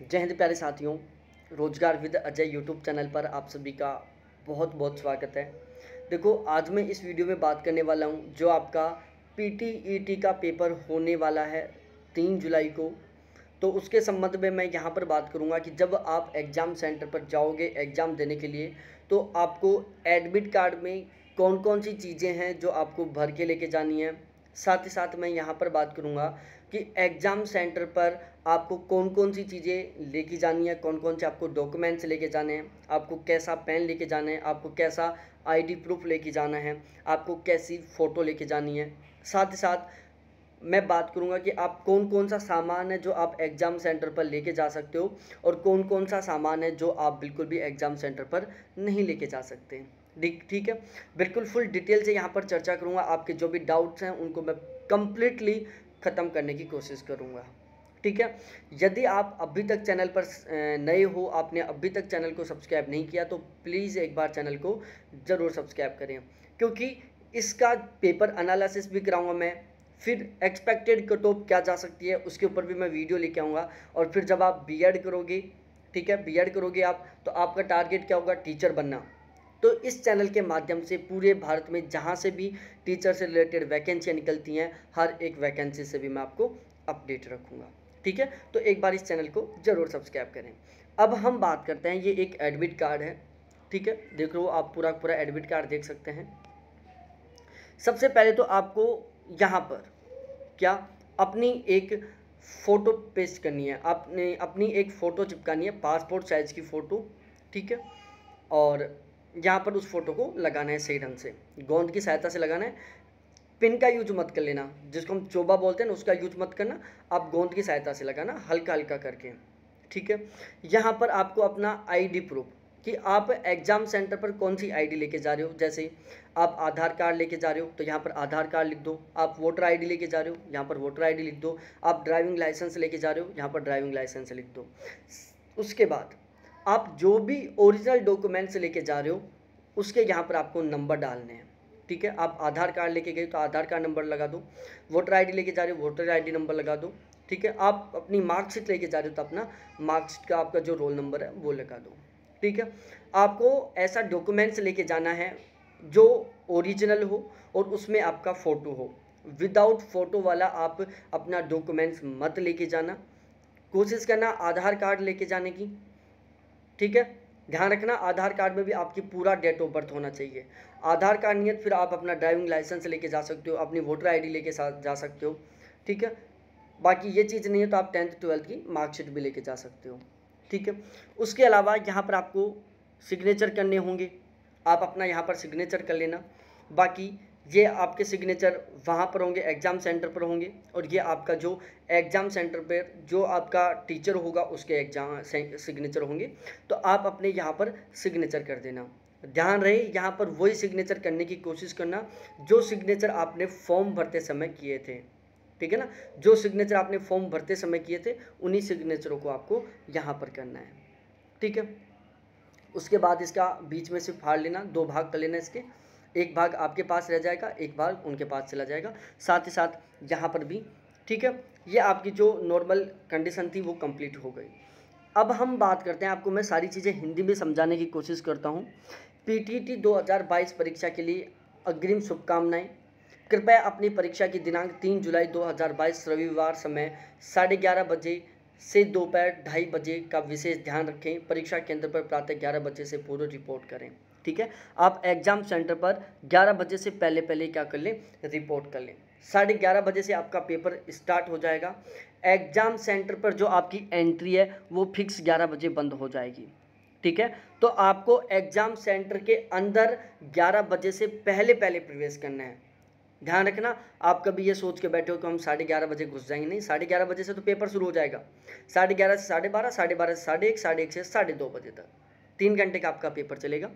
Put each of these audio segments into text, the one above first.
जय हिंद प्यारे साथियों रोजगार विद अजय यूट्यूब चैनल पर आप सभी का बहुत बहुत स्वागत है देखो आज मैं इस वीडियो में बात करने वाला हूँ जो आपका टी e का पेपर होने वाला है तीन जुलाई को तो उसके संबंध में मैं यहाँ पर बात करूँगा कि जब आप एग्ज़ाम सेंटर पर जाओगे एग्ज़ाम देने के लिए तो आपको एडमिट कार्ड में कौन कौन सी चीज़ें हैं जो आपको भर के लेके जानी है साथ ही साथ मैं यहाँ पर बात करूँगा कि एग्ज़ाम सेंटर पर आपको कौन कौन सी चीज़ें लेके जानी है कौन कौन से आपको डॉक्यूमेंट्स लेके जाने हैं आपको कैसा पेन लेके जाना है आपको कैसा आईडी प्रूफ लेके जाना है आपको कैसी फ़ोटो लेके जानी है साथ ही साथ मैं बात करूँगा कि आप कौन कौन सा सामान है जो आप एग्ज़ाम सेंटर पर लेके जा सकते हो और कौन कौन सा सामान है जो आप बिल्कुल भी एग्ज़ाम सेंटर पर नहीं लेके जा सकते ठीक है बिल्कुल फुल डिटेल से यहाँ पर चर्चा करूँगा आपके जो भी डाउट्स हैं उनको मैं कम्प्लीटली ख़त्म करने की कोशिश करूँगा ठीक है यदि आप अभी तक चैनल पर नए हो आपने अभी तक चैनल को सब्सक्राइब नहीं किया तो प्लीज़ एक बार चैनल को ज़रूर सब्सक्राइब करें क्योंकि इसका पेपर एनालिसिस भी कराऊंगा मैं फिर एक्सपेक्टेड कट ऑफ क्या जा सकती है उसके ऊपर भी मैं वीडियो लेके आऊँगा और फिर जब आप बी करोगे ठीक है बी करोगे आप तो आपका टारगेट क्या होगा टीचर बनना तो इस चैनल के माध्यम से पूरे भारत में जहाँ से भी टीचर से रिलेटेड वैकेंसियाँ निकलती हैं हर एक वैकेंसी से भी मैं आपको अपडेट रखूँगा ठीक है तो एक बार इस चैनल को ज़रूर सब्सक्राइब करें अब हम बात करते हैं ये एक एडमिट कार्ड है ठीक है देख लो आप पूरा पूरा एडमिट कार्ड देख सकते हैं सबसे पहले तो आपको यहाँ पर क्या अपनी एक फ़ोटो पेस्ट करनी है आपने अपनी एक फ़ोटो चिपकानी है पासपोर्ट साइज़ की फ़ोटो ठीक है और यहाँ पर उस फोटो को लगाना है सही ढंग से गोंद की सहायता से लगाना है पिन का यूज मत कर लेना जिसको हम चोबा बोलते हैं ना उसका यूज मत करना आप गोंद की सहायता से लगाना हल्का हल्का करके ठीक है यहाँ पर आपको अपना आईडी प्रूफ कि आप एग्ज़ाम सेंटर पर कौन सी आईडी लेके जा रहे हो जैसे आप आधार कार्ड लेके जा रहे हो तो यहाँ पर आधार कार्ड लिख दो आप वोटर आईडी लेके जा रहे हो यहाँ पर वोटर आईडी लिख दो आप ड्राइविंग लाइसेंस लेके जा रहे हो यहाँ पर ड्राइविंग लाइसेंस लिख दो उसके बाद आप जो भी ओरिजिनल डॉक्यूमेंट्स लेके जा रहे हो उसके यहाँ पर आपको नंबर डालने हैं ठीक है आप आधार कार्ड लेके गए तो आधार कार्ड नंबर लगा दो वोटर आईडी लेके जा रहे हो वोटर आईडी नंबर लगा दो ठीक है आप अपनी मार्कशीट लेके जा रहे हो तो अपना मार्कशीट का आपका जो रोल नंबर है वो लगा दो ठीक है आपको ऐसा डॉक्यूमेंट्स लेके जाना है जो ओरिजिनल हो और उसमें आपका फ़ोटो हो विदाउट फ़ोटो वाला आप अपना डॉक्यूमेंट्स मत लेके जाना कोशिश करना आधार कार्ड लेके जाने की ठीक है ध्यान रखना आधार कार्ड में भी आपकी पूरा डेट ऑफ बर्थ होना चाहिए आधार कार्ड नियत फिर आप अपना ड्राइविंग लाइसेंस लेके जा सकते हो अपनी वोटर आईडी लेके जा सकते हो ठीक है बाकी ये चीज़ नहीं है तो आप टेंथ ट्वेल्थ की मार्कशीट भी लेके जा सकते हो ठीक है उसके अलावा यहाँ पर आपको सिग्नेचर करने होंगे आप अपना यहाँ पर सिग्नेचर कर लेना बाकी ये आपके सिग्नेचर वहाँ पर होंगे एग्ज़ाम सेंटर पर होंगे और ये आपका जो एग्ज़ाम सेंटर पर जो आपका टीचर होगा उसके एग्जाम सिग्नेचर होंगे तो आप अपने यहाँ पर सिग्नेचर कर देना ध्यान रहे यहाँ पर वही सिग्नेचर करने की कोशिश करना जो सिग्नेचर आपने फॉर्म भरते समय किए थे ठीक है ना जो सिग्नेचर आपने फॉर्म भरते समय किए थे उन्हीं सिग्नेचरों को आपको यहाँ पर करना है ठीक है उसके बाद इसका बीच में से फाड़ लेना दो भाग कर लेना इसके एक भाग आपके पास रह जाएगा एक भाग उनके पास चला जाएगा साथ ही साथ यहाँ पर भी ठीक है ये आपकी जो नॉर्मल कंडीशन थी वो कंप्लीट हो गई अब हम बात करते हैं आपको मैं सारी चीज़ें हिंदी में समझाने की कोशिश करता हूँ पीटीटी 2022 परीक्षा के लिए अग्रिम शुभकामनाएं कृपया अपनी परीक्षा की दिनांक 3 जुलाई 2022 रविवार समय साढ़े ग्यारह बजे से दोपहर ढाई बजे का विशेष ध्यान रखें परीक्षा केंद्र पर प्रातः ग्यारह बजे से पूर्व रिपोर्ट करें ठीक है आप एग्ज़ाम सेंटर पर ग्यारह बजे से पहले पहले क्या कर लें रिपोर्ट कर लें साढ़े ग्यारह बजे से आपका पेपर स्टार्ट हो जाएगा एग्ज़ाम सेंटर पर जो आपकी एंट्री है वो फिक्स ग्यारह बजे बंद हो जाएगी ठीक है तो आपको एग्ज़ाम सेंटर के अंदर ग्यारह बजे से पहले पहले प्रवेश करना है ध्यान रखना आप कभी ये सोच के बैठे हो कि हम साढ़े ग्यारह बजे घुस जाएंगे नहीं साढ़े ग्यारह बजे से तो पेपर शुरू हो जाएगा साढ़े ग्यारह से साढ़े बारह साढ़े बारह से साढ़े एक साढ़े एक से साढ़े दो बजे तक तीन घंटे का आपका पेपर चलेगा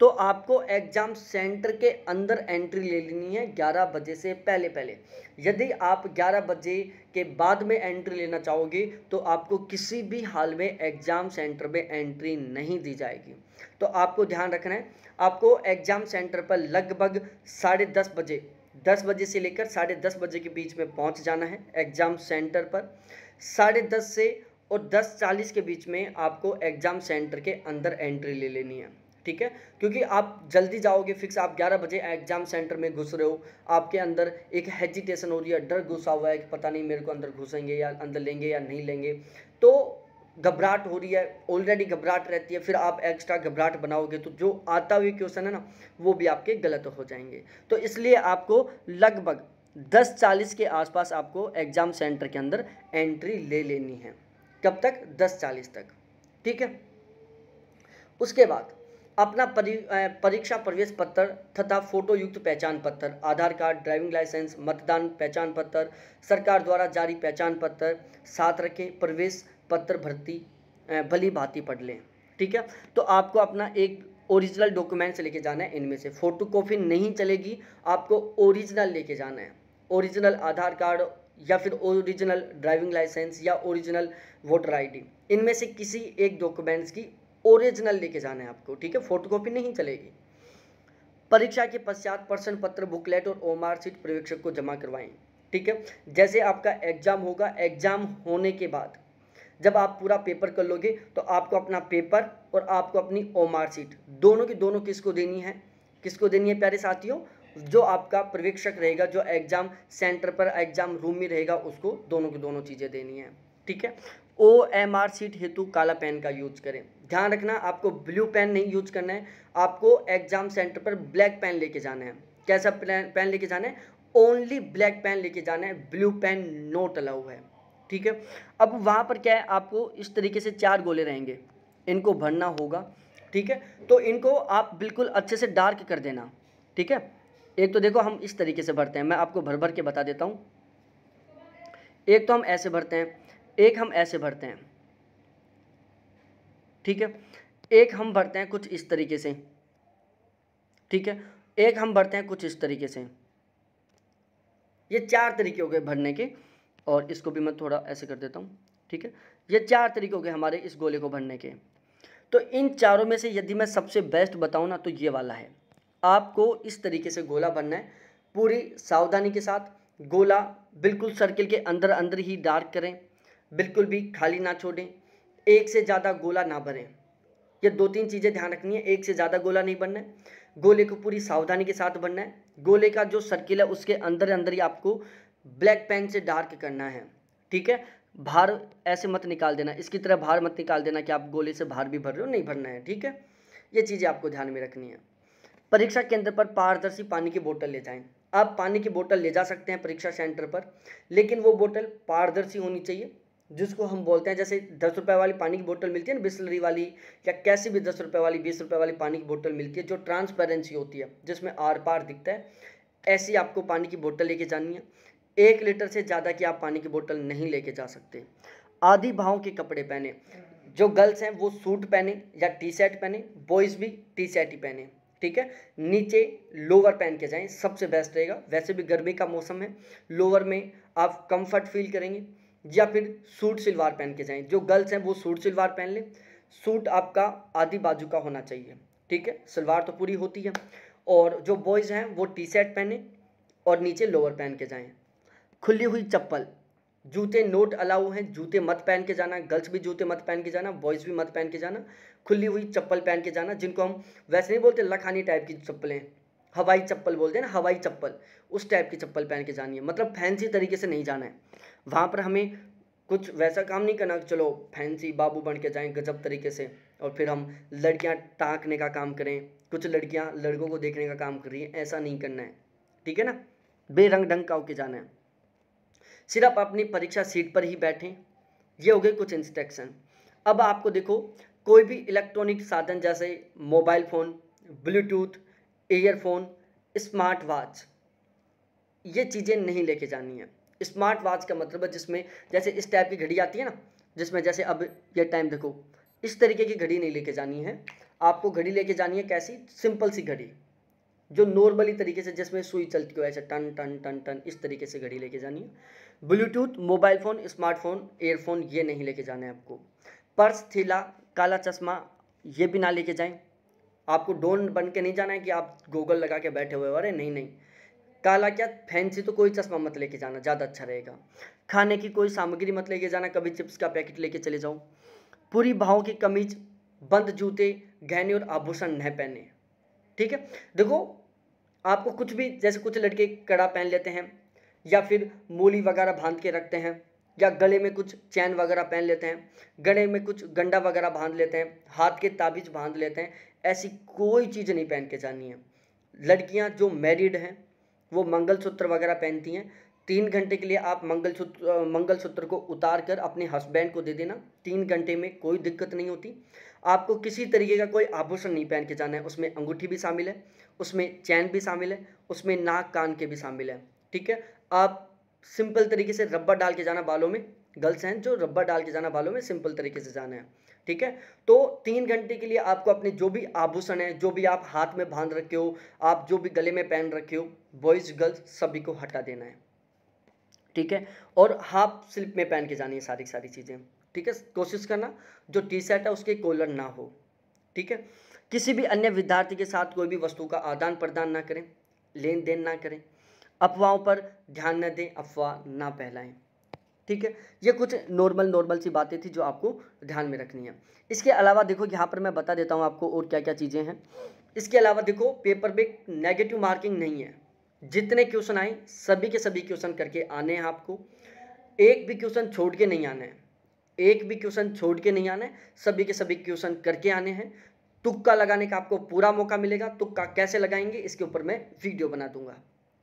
तो आपको एग्ज़ाम सेंटर के अंदर एंट्री ले लेनी है ग्यारह बजे से पहले पहले यदि आप ग्यारह बजे के बाद में एंट्री लेना चाहोगे तो आपको किसी भी हाल में एग्ज़ाम सेंटर में एंट्री नहीं दी जाएगी तो आपको ध्यान रखना है आपको एग्ज़ाम सेंटर पर लगभग साढ़े दस बजे दस बजे से लेकर साढ़े दस बजे के बीच में पहुंच जाना है एग्ज़ाम सेंटर पर साढ़े दस से और दस चालीस के बीच में आपको एग्ज़ाम सेंटर के अंदर एंट्री ले लेनी है ठीक है क्योंकि आप जल्दी जाओगे फिक्स आप 11 बजे एग्जाम सेंटर में घुस रहे हो आपके अंदर एक हेजिटेशन हो रही है डर घुसा हुआ है कि पता नहीं मेरे को अंदर घुसेंगे या अंदर लेंगे या नहीं लेंगे तो घबराहट हो रही है ऑलरेडी घबराहट रहती है फिर आप एक्स्ट्रा घबराहट बनाओगे तो जो आता हुए क्वेश्चन है ना वो भी आपके गलत हो जाएंगे तो इसलिए आपको लगभग दस चालीस के आसपास आपको एग्ज़ाम सेंटर के अंदर एंट्री ले लेनी है कब तक दस चालीस तक ठीक है उसके बाद अपना परीक्षा प्रवेश पत्र तथा फोटो युक्त पहचान पत्र आधार कार्ड ड्राइविंग लाइसेंस मतदान पहचान पत्र सरकार द्वारा जारी पहचान पत्र साथ रखें प्रवेश पत्र भर्ती भली भांति पढ़ लें ठीक है तो आपको अपना एक ओरिजिनल डॉक्यूमेंट्स लेके जाना है इनमें से फोटो कॉपी नहीं चलेगी आपको ओरिजिनल लेके जाना है ओरिजिनल आधार कार्ड या फिर ओरिजिनल ड्राइविंग लाइसेंस या ओरिजिनल वोटर आईडी इनमें से किसी एक डॉक्यूमेंट्स की ओरिजिनल लेके जाना है आपको ठीक है फोटोकॉपी नहीं चलेगी परीक्षा के पश्चात प्रश्न पत्र बुकलेट और आर सीट पर्यवेक्षक को जमा करवाएं ठीक है जैसे आपका एग्जाम होगा एग्जाम होने के बाद जब आप पूरा पेपर कर लोगे तो आपको अपना पेपर और आपको अपनी आर सीट दोनों की दोनों किसको देनी है किसको देनी है प्यारे साथियों जो आपका प्रवेक्षक रहेगा जो एग्ज़ाम सेंटर पर एग्ज़ाम रूम में रहेगा उसको दोनों की दोनों चीज़ें देनी है ठीक है ओ एम आर सीट हेतु काला पेन का यूज करें ध्यान रखना आपको ब्लू पेन नहीं यूज करना है आपको एग्ज़ाम सेंटर पर ब्लैक पेन लेके जाना है कैसा पेन लेके जाना है ओनली ब्लैक पेन लेके जाना है ब्लू पेन नोट अलाउ है ठीक है अब वहाँ पर क्या है आपको इस तरीके से चार गोले रहेंगे इनको भरना होगा ठीक है तो इनको आप बिल्कुल अच्छे से डार्क कर देना ठीक है एक तो देखो हम इस तरीके से भरते हैं मैं आपको भर भर के बता देता हूँ एक तो हम ऐसे भरते हैं एक हम ऐसे भरते हैं ठीक है एक हम भरते हैं कुछ इस तरीके से ठीक है एक हम भरते हैं कुछ इस तरीके से ये चार तरीके हो गए भरने के और इसको भी मैं थोड़ा ऐसे कर देता हूँ ठीक है ये चार तरीके हो गए हमारे इस गोले को भरने के तो इन चारों में से यदि मैं सबसे बेस्ट बताऊँ ना तो ये वाला है आपको इस तरीके से गोला बनना है पूरी सावधानी के साथ गोला बिल्कुल सर्किल के अंदर अंदर ही डार्क करें बिल्कुल भी खाली ना छोड़ें एक से ज़्यादा गोला ना भरें ये दो तीन चीज़ें ध्यान रखनी है एक से ज़्यादा गोला नहीं बनना है गोले को पूरी सावधानी के साथ बनना है गोले का जो सर्किल है उसके अंदर अंदर ही आपको ब्लैक पेन से डार्क करना है ठीक है भार ऐसे मत निकाल देना इसकी तरह भार मत निकाल देना कि आप गोले से भार भी भर रहे हो नहीं भरना है ठीक है ये चीज़ें आपको ध्यान में रखनी है परीक्षा केंद्र पर पारदर्शी पानी की बोतल ले जाएं आप पानी की बोतल ले जा सकते हैं परीक्षा सेंटर पर लेकिन वो बोतल पारदर्शी होनी चाहिए जिसको हम बोलते हैं जैसे दस रुपये वाली पानी की बोतल मिलती है ना बिस्लरी वाली या कैसी भी दस रुपये वाली बीस रुपये वाली पानी की बोतल मिलती है जो ट्रांसपेरेंसी होती है जिसमें आर पार दिखता है ऐसी आपको पानी की बोतल लेके जानी है एक लीटर से ज़्यादा की आप पानी की बोतल नहीं लेके जा सकते आधी भाव के कपड़े पहने जो गर्ल्स हैं वो सूट पहने या टी शर्ट पहने बॉयज़ भी टी शर्ट ही पहने ठीक है नीचे लोअर पहन के जाएं सबसे बेस्ट रहेगा वैसे भी गर्मी का मौसम है लोअर में आप कंफर्ट फील करेंगे या फिर सूट सलवार पहन के जाएं जो गर्ल्स हैं वो सूट सलवार पहन लें सूट आपका आधी बाजू का होना चाहिए ठीक है सलवार तो पूरी होती है और जो बॉयज़ हैं वो टी शर्ट पहने और नीचे लोअर पहन के जाएँ खुली हुई चप्पल जूते नोट अलाउ हैं जूते मत पहन के जाना गर्ल्स भी जूते मत पहन के जाना बॉयज़ भी मत पहन के जाना खुली हुई चप्पल पहन के जाना जिनको हम वैसे नहीं बोलते लखानी टाइप की चप्पलें हवाई चप्पल बोलते हैं ना हवाई चप्पल उस टाइप की चप्पल पहन के जानी है मतलब फैंसी तरीके से नहीं जाना है वहाँ पर हमें कुछ वैसा काम नहीं करना चलो फैंसी बाबू बन के जाएँ गजब तरीके से और फिर हम लड़कियाँ टाँकने का काम करें कुछ लड़कियाँ लड़कों को देखने का काम कर रही हैं ऐसा नहीं करना है ठीक है ना बेरंग ढंग का होके जाना है सिर्फ अपनी परीक्षा सीट पर ही बैठें ये हो गए कुछ इंस्ट्रक्शन अब आपको देखो कोई भी इलेक्ट्रॉनिक साधन जैसे mobile phone bluetooth earphone smart watch ये चीज़ें नहीं लेके जानी है स्मार्ट वॉच का मतलब है जिसमें जैसे इस टाइप की घड़ी आती है ना जिसमें जैसे अब ये टाइम देखो इस तरीके की घड़ी नहीं लेके जानी है आपको घड़ी लेके जानी है कैसी सिंपल सी घड़ी जो नॉर्मली तरीके से जिसमें सुई चलती हो ऐसे टन टन टन टन इस तरीके से घड़ी लेके जानी है bluetooth mobile phone smartphone earphone ये नहीं लेके जाना है आपको पर्स थीला काला चश्मा ये भी ना लेके जाएं आपको डोन बन के नहीं जाना है कि आप गूगल लगा के बैठे हुए अरे नहीं नहीं काला क्या फैंसी तो कोई चश्मा मत लेके जाना ज़्यादा अच्छा रहेगा खाने की कोई सामग्री मत लेके जाना कभी चिप्स का पैकेट लेके चले जाओ पूरी भाव की कमीज बंद जूते गहने और आभूषण न पहने ठीक है देखो आपको कुछ भी जैसे कुछ लड़के कड़ा पहन लेते हैं या फिर मूली वगैरह बांध के रखते हैं या गले में कुछ चैन वगैरह पहन लेते हैं गले में कुछ गंडा वगैरह बांध लेते हैं हाथ के ताबीज बांध लेते हैं ऐसी कोई चीज़ नहीं पहन के जानी है लड़कियां जो मैरिड हैं वो मंगलसूत्र वगैरह पहनती हैं तीन घंटे के लिए आप मंगलसूत्र मंगलसूत्र को उतार कर अपने हस्बैंड को दे देना तीन घंटे में कोई दिक्कत नहीं होती आपको किसी तरीके का कोई आभूषण नहीं पहन के जाना है उसमें अंगूठी भी शामिल है उसमें चैन भी शामिल है उसमें नाक कान के भी शामिल है ठीक है आप सिंपल तरीके से रब्बर डाल के जाना बालों में गर्ल्स हैं जो रब्बर डाल के जाना बालों में सिंपल तरीके से जाना है ठीक है तो तीन घंटे के लिए आपको अपने जो भी आभूषण है जो भी आप हाथ में बांध रखे हो आप जो भी गले में पहन रखे हो बॉयज़ गर्ल्स सभी को हटा देना है ठीक है और हाफ स्लिप में पहन के जानी है सारी सारी चीज़ें ठीक है कोशिश करना जो टी शर्ट है उसके कॉलर ना हो ठीक है किसी भी अन्य विद्यार्थी के साथ कोई भी वस्तु का आदान प्रदान ना करें लेन देन ना करें अफवाहों पर ध्यान न दें अफवाह ना फैलाएं ठीक है ये कुछ नॉर्मल नॉर्मल सी बातें थी जो आपको ध्यान में रखनी है इसके अलावा देखो यहाँ पर मैं बता देता हूँ आपको और क्या क्या चीज़ें हैं इसके अलावा देखो पेपर में नेगेटिव मार्किंग नहीं है जितने क्वेश्चन आए सभी के सभी क्वेश्चन करके आने हैं आपको एक भी क्वेश्चन छोड़ के नहीं आना है एक भी क्वेश्चन छोड़ के नहीं आना है सभी के सभी क्वेश्चन करके आने हैं तुक्का लगाने का आपको पूरा मौका मिलेगा तुक्का कैसे लगाएंगे इसके ऊपर मैं वीडियो बना दूंगा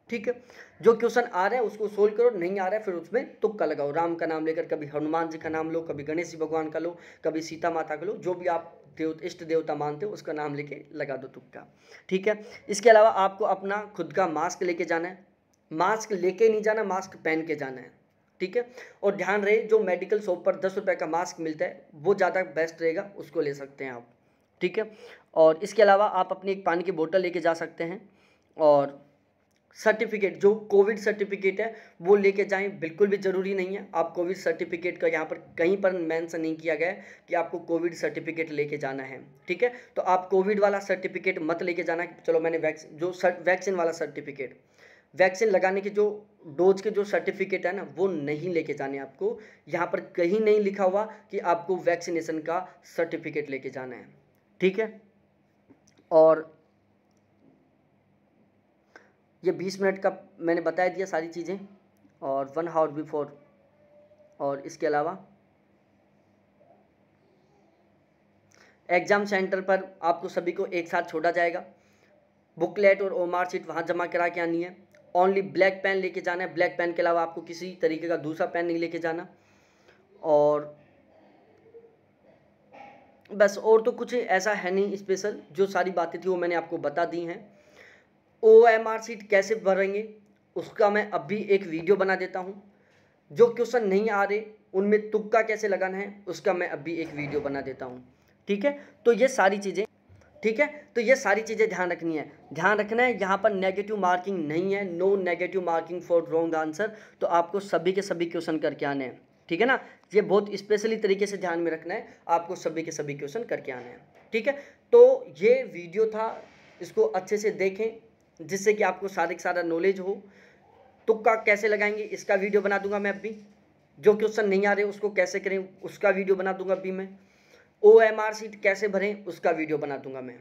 ठीक है जो क्वेश्चन आ रहा है उसको सोल्व करो नहीं आ रहा है फिर उसमें तुक्का लगाओ राम का नाम लेकर कभी हनुमान जी का नाम लो कभी गणेश जी भगवान का लो कभी सीता माता का लो जो भी आप देव इष्ट देवता मानते हो उसका नाम लेके लगा दो तुक्का ठीक है इसके अलावा आपको अपना खुद का मास्क लेके जाना है मास्क लेके नहीं जाना मास्क पहन के जाना है ठीक है और ध्यान रहे जो मेडिकल शॉप पर दस रुपये का मास्क मिलता है वो ज़्यादा बेस्ट रहेगा उसको ले सकते हैं आप ठीक है और इसके अलावा आप अपनी एक पानी की बोतल लेके जा सकते हैं और सर्टिफिकेट जो कोविड सर्टिफिकेट है वो लेके जाएं बिल्कुल भी ज़रूरी नहीं है आप कोविड सर्टिफिकेट का यहाँ पर कहीं पर मेंशन नहीं किया गया है कि आपको कोविड सर्टिफिकेट लेके जाना है ठीक है तो आप कोविड वाला सर्टिफिकेट मत लेके जाना चलो मैंने वैक्स जो वैक्सीन वाला सर्टिफिकेट वैक्सीन लगाने के जो डोज के जो सर्टिफिकेट है ना वो नहीं लेके जाने आपको यहाँ पर कहीं नहीं लिखा हुआ कि आपको वैक्सीनेशन का सर्टिफिकेट लेके जाना है ठीक है और ये बीस मिनट का मैंने बता दिया सारी चीज़ें और वन हावर बिफोर और इसके अलावा एग्ज़ाम सेंटर पर आपको सभी को एक साथ छोड़ा जाएगा बुकलेट और ओमार शीट वहाँ जमा करा के आनी है ओनली ब्लैक पेन लेके जाना है ब्लैक पेन के अलावा आपको किसी तरीके का दूसरा पेन नहीं लेके जाना और बस और तो कुछ ऐसा है नहीं स्पेशल जो सारी बातें थी वो मैंने आपको बता दी हैं ओ एम आर सीट कैसे भरेंगे उसका मैं अभी एक वीडियो बना देता हूँ जो क्वेश्चन नहीं आ रहे उनमें तुक्का कैसे लगाना है उसका मैं अभी एक वीडियो बना देता हूँ ठीक है तो ये सारी चीज़ें ठीक है तो ये सारी चीज़ें ध्यान रखनी है ध्यान रखना है यहाँ पर नेगेटिव मार्किंग नहीं है no negative marking for wrong answer तो आपको सभी के सभी क्वेश्चन करके आने हैं ठीक है ना ये बहुत स्पेशली तरीके से ध्यान में रखना है आपको सभी के सभी क्वेश्चन करके आने हैं ठीक है तो ये वीडियो था इसको अच्छे से देखें जिससे कि आपको सारे सारा नॉलेज हो तुक्का कैसे लगाएंगे इसका वीडियो बना दूंगा मैं अभी जो क्वेश्चन नहीं आ रहे उसको कैसे करें उसका वीडियो बना दूंगा अभी मैं ओ एम आर सीट कैसे भरें उसका वीडियो बना दूंगा मैं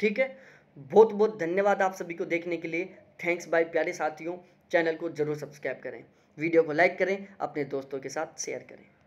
ठीक है बहुत बहुत धन्यवाद आप सभी को देखने के लिए थैंक्स बाय प्यारे साथियों चैनल को जरूर सब्सक्राइब करें वीडियो को लाइक करें अपने दोस्तों के साथ शेयर करें